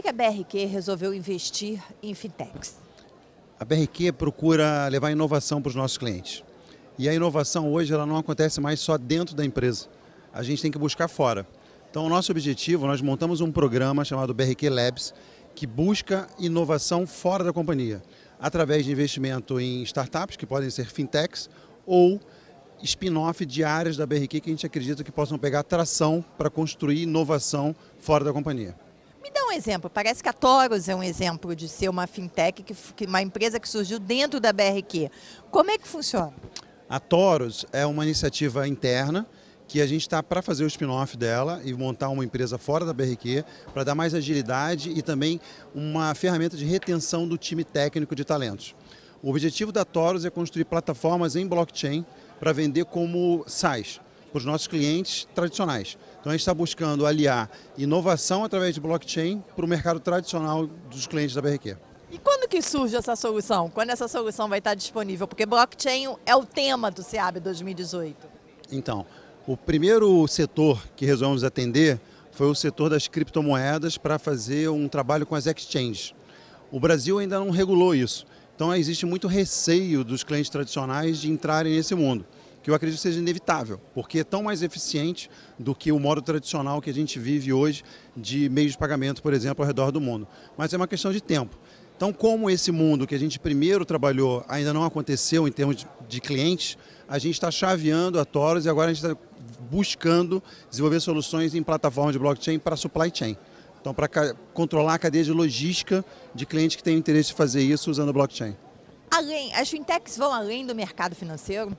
que a BRQ resolveu investir em fintechs? A BRQ procura levar inovação para os nossos clientes. E a inovação hoje ela não acontece mais só dentro da empresa. A gente tem que buscar fora. Então, o nosso objetivo, nós montamos um programa chamado BRQ Labs, que busca inovação fora da companhia, através de investimento em startups, que podem ser fintechs, ou spin-off de áreas da BRQ que a gente acredita que possam pegar tração para construir inovação fora da companhia um exemplo. Parece que a Toros é um exemplo de ser uma fintech, que, uma empresa que surgiu dentro da BRQ. Como é que funciona? A Toros é uma iniciativa interna que a gente está para fazer o spin-off dela e montar uma empresa fora da BRQ para dar mais agilidade e também uma ferramenta de retenção do time técnico de talentos. O objetivo da Toros é construir plataformas em blockchain para vender como SaaS para os nossos clientes tradicionais. Então a gente está buscando aliar inovação através de blockchain para o mercado tradicional dos clientes da BRQ. E quando que surge essa solução? Quando essa solução vai estar disponível? Porque blockchain é o tema do SEAB 2018. Então, o primeiro setor que resolvemos atender foi o setor das criptomoedas para fazer um trabalho com as exchanges. O Brasil ainda não regulou isso. Então existe muito receio dos clientes tradicionais de entrarem nesse mundo que eu acredito seja inevitável, porque é tão mais eficiente do que o modo tradicional que a gente vive hoje de meios de pagamento, por exemplo, ao redor do mundo. Mas é uma questão de tempo. Então, como esse mundo que a gente primeiro trabalhou ainda não aconteceu em termos de clientes, a gente está chaveando a Toros e agora a gente está buscando desenvolver soluções em plataforma de blockchain para supply chain. Então, para controlar a cadeia de logística de clientes que têm interesse de fazer isso usando blockchain. Além, as fintechs vão além do mercado financeiro?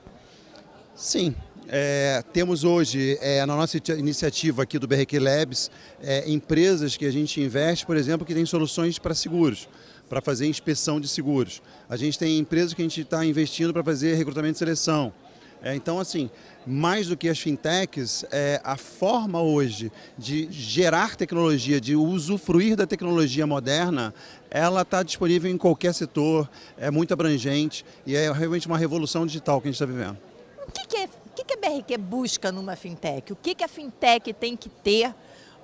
Sim, é, temos hoje, é, na nossa iniciativa aqui do BRQ Labs, é, empresas que a gente investe, por exemplo, que têm soluções para seguros, para fazer inspeção de seguros. A gente tem empresas que a gente está investindo para fazer recrutamento e seleção. É, então, assim, mais do que as fintechs, é, a forma hoje de gerar tecnologia, de usufruir da tecnologia moderna, ela está disponível em qualquer setor, é muito abrangente e é realmente uma revolução digital que a gente está vivendo. O que, que, é, o que, a BRQ busca numa fintech? O que, que a fintech tem que ter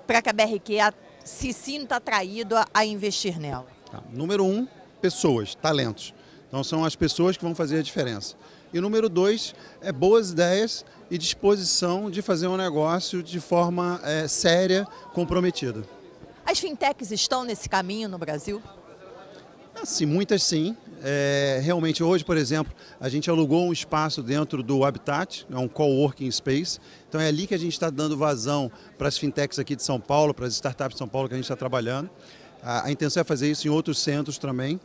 para que a BRQ se sinta atraído a, a investir nela? Tá. Número um, pessoas, talentos. Então são as pessoas que vão fazer a diferença. E número dois é boas ideias e disposição de fazer um negócio de forma é, séria, comprometida. As fintechs estão nesse caminho no Brasil? Sim, muitas sim. É, realmente hoje, por exemplo, a gente alugou um espaço dentro do Habitat, é um coworking space. Então é ali que a gente está dando vazão para as fintechs aqui de São Paulo, para as startups de São Paulo que a gente está trabalhando. A, a intenção é fazer isso em outros centros também.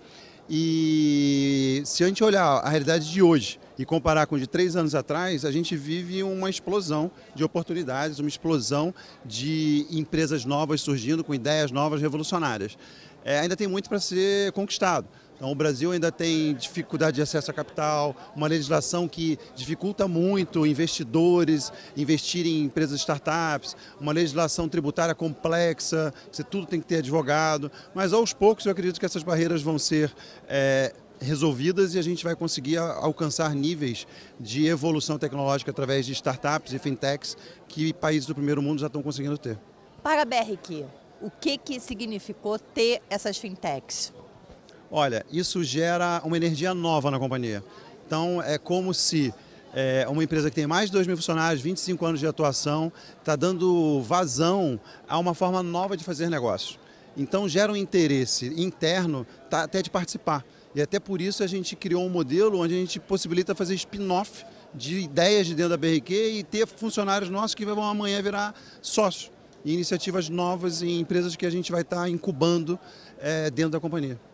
E se a gente olhar a realidade de hoje e comparar com de três anos atrás, a gente vive uma explosão de oportunidades, uma explosão de empresas novas surgindo com ideias novas revolucionárias. É, ainda tem muito para ser conquistado. Então, o Brasil ainda tem dificuldade de acesso à capital, uma legislação que dificulta muito investidores investirem em empresas startups, uma legislação tributária complexa, você tudo tem que ter advogado. Mas aos poucos eu acredito que essas barreiras vão ser é, resolvidas e a gente vai conseguir alcançar níveis de evolução tecnológica através de startups e fintechs que países do primeiro mundo já estão conseguindo ter. Para a BRQ, o que, que significou ter essas fintechs? Olha, isso gera uma energia nova na companhia. Então, é como se é, uma empresa que tem mais de 2 mil funcionários, 25 anos de atuação, está dando vazão a uma forma nova de fazer negócio. Então, gera um interesse interno tá, até de participar. E até por isso a gente criou um modelo onde a gente possibilita fazer spin-off de ideias de dentro da BRQ e ter funcionários nossos que vão amanhã virar sócios. E iniciativas novas em empresas que a gente vai estar tá incubando é, dentro da companhia.